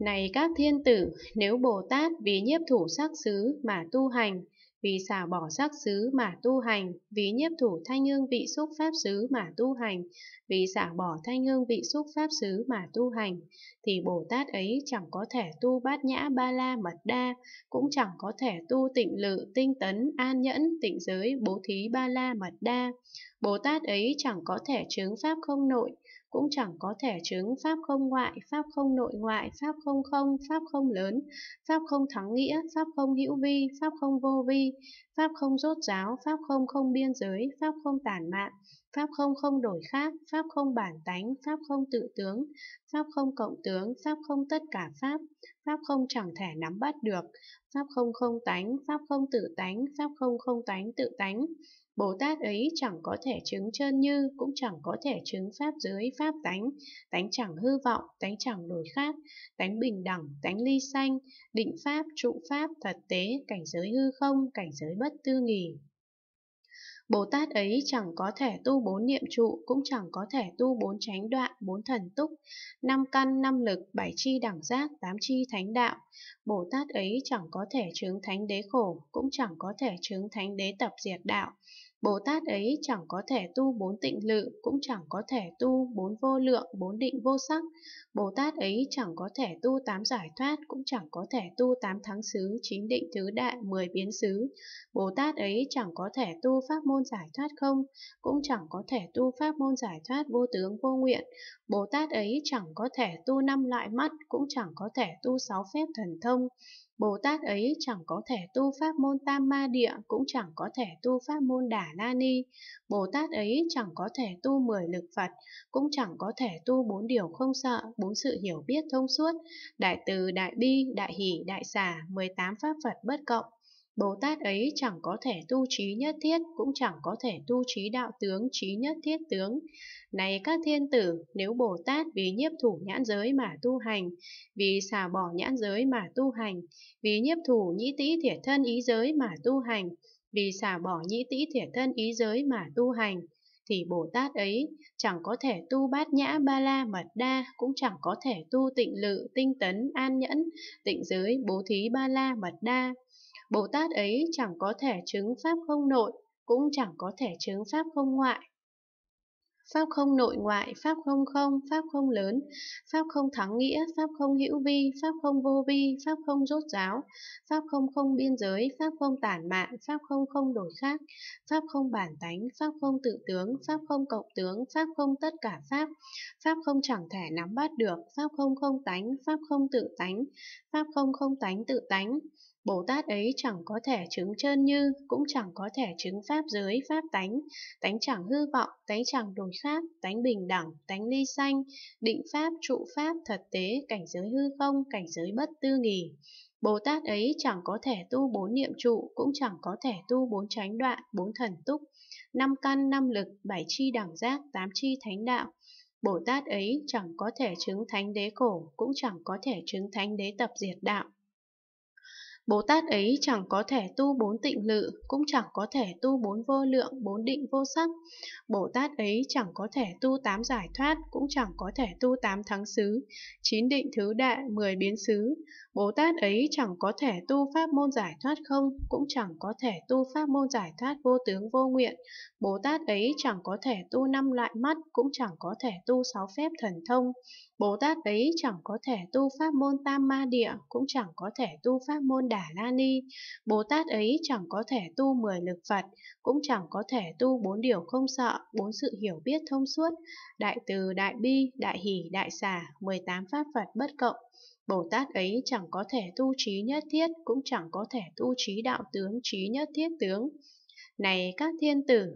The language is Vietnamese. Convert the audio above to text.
Này các thiên tử, nếu Bồ Tát vì nhiếp thủ sắc xứ mà tu hành, vì xả bỏ sắc xứ mà tu hành, vì nhiếp thủ thanh hương vị xúc pháp xứ mà tu hành, vì xả bỏ thanh hương vị xúc pháp xứ mà tu hành, thì Bồ Tát ấy chẳng có thể tu bát nhã ba la mật đa, cũng chẳng có thể tu tịnh lự, tinh tấn, an nhẫn, tịnh giới, bố thí ba la mật đa. Bồ Tát ấy chẳng có thể chứng pháp không nội, cũng chẳng có thể chứng pháp không ngoại, pháp không nội ngoại, pháp không không, pháp không lớn, pháp không thắng nghĩa, pháp không hữu vi, pháp không vô vi, pháp không rốt ráo, pháp không không biên giới, pháp không tản mạn, Pháp không không đổi khác, Pháp không bản tánh, Pháp không tự tướng, Pháp không cộng tướng, Pháp không tất cả Pháp, Pháp không chẳng thể nắm bắt được, Pháp không không tánh, Pháp không tự tánh, Pháp không không tánh tự tánh. Bồ Tát ấy chẳng có thể chứng chân như, cũng chẳng có thể chứng Pháp dưới Pháp tánh, tánh chẳng hư vọng, tánh chẳng đổi khác, tánh bình đẳng, tánh ly sanh, định Pháp, trụ Pháp, thật tế, cảnh giới hư không, cảnh giới bất tư nghỉ. Bồ Tát ấy chẳng có thể tu bốn niệm trụ, cũng chẳng có thể tu bốn chánh đoạn, bốn thần túc, năm căn, năm lực, bảy chi đẳng giác, tám chi thánh đạo. Bồ Tát ấy chẳng có thể chứng thánh đế khổ, cũng chẳng có thể chứng thánh đế tập diệt đạo Bồ Tát ấy chẳng có thể tu bốn tịnh lự, cũng chẳng có thể tu bốn vô lượng, bốn định vô sắc. Bồ Tát ấy chẳng có thể tu tám giải thoát, cũng chẳng có thể tu tám thắng xứ, chín định tứ đại, mười biến xứ. Bồ Tát ấy chẳng có thể tu pháp môn giải thoát không, cũng chẳng có thể tu pháp môn giải thoát vô tướng vô nguyện. Bồ Tát ấy chẳng có thể tu năm loại mắt, cũng chẳng có thể tu sáu phép thần thông. Bồ Tát ấy chẳng có thể tu pháp môn Tam Ma Địa, cũng chẳng có thể tu pháp môn Đà La Ni. Bồ Tát ấy chẳng có thể tu mười lực Phật, cũng chẳng có thể tu bốn điều không sợ, bốn sự hiểu biết thông suốt, đại từ, đại bi, đại hỷ, đại xả, 18 pháp Phật bất cộng. Bồ Tát ấy chẳng có thể tu trí nhất thiết, cũng chẳng có thể tu trí đạo tướng, trí nhất thiết tướng. Này các thiên tử, nếu Bồ Tát vì nhiếp thủ nhãn giới mà tu hành, vì xả bỏ nhãn giới mà tu hành, vì nhiếp thủ nhĩ tĩ thiệt thân ý giới mà tu hành, vì xả bỏ nhĩ tĩ thiệt thân ý giới mà tu hành, thì Bồ Tát ấy chẳng có thể tu bát nhã ba la mật đa, cũng chẳng có thể tu tịnh lự, tinh tấn, an nhẫn, tịnh giới, bố thí ba la mật đa. Bồ Tát ấy chẳng có thể chứng pháp không nội, cũng chẳng có thể chứng pháp không ngoại. Pháp không nội ngoại, pháp không không, pháp không lớn, pháp không thắng nghĩa, pháp không hữu vi, pháp không vô vi, pháp không rốt ráo, pháp không không biên giới, pháp không tản mạn, pháp không không đổi khác, pháp không bản tánh, pháp không tự tướng, pháp không cộng tướng, pháp không tất cả pháp, pháp không chẳng thể nắm bắt được, pháp không không tánh, pháp không tự tánh, pháp không không tánh tự tánh, Bồ Tát ấy chẳng có thể chứng chân như, cũng chẳng có thể chứng pháp giới, pháp tánh, tánh chẳng hư vọng, tánh chẳng đổi khác, tánh bình đẳng, tánh ly sanh, định pháp, trụ pháp, thật tế, cảnh giới hư không, cảnh giới bất tư nghỉ. Bồ Tát ấy chẳng có thể tu bốn niệm trụ, cũng chẳng có thể tu bốn chánh đoạn, bốn thần túc, năm căn, năm lực, bảy chi đẳng giác, tám chi thánh đạo. Bồ Tát ấy chẳng có thể chứng thánh đế khổ, cũng chẳng có thể chứng thánh đế tập diệt đạo. Bồ Tát ấy chẳng có thể tu bốn tịnh lự, cũng chẳng có thể tu bốn vô lượng, bốn định vô sắc. Bồ Tát ấy chẳng có thể tu tám giải thoát, cũng chẳng có thể tu tám thắng xứ, chín định thứ đại, mười biến xứ. Bồ Tát ấy chẳng có thể tu pháp môn giải thoát không, cũng chẳng có thể tu pháp môn giải thoát vô tướng vô nguyện. Bồ Tát ấy chẳng có thể tu năm loại mắt, cũng chẳng có thể tu sáu phép thần thông. Bồ Tát ấy chẳng có thể tu pháp môn tam ma địa, cũng chẳng có thể tu pháp môn đà Đà La Ni, Bồ Tát ấy chẳng có thể tu mười lực Phật, cũng chẳng có thể tu bốn điều không sợ, bốn sự hiểu biết thông suốt, đại từ, đại bi, đại hỷ, đại xả, 18 pháp Phật bất cộng. Bồ Tát ấy chẳng có thể tu trí nhất thiết, cũng chẳng có thể tu trí đạo tướng, trí nhất thiết tướng. Này các thiên tử,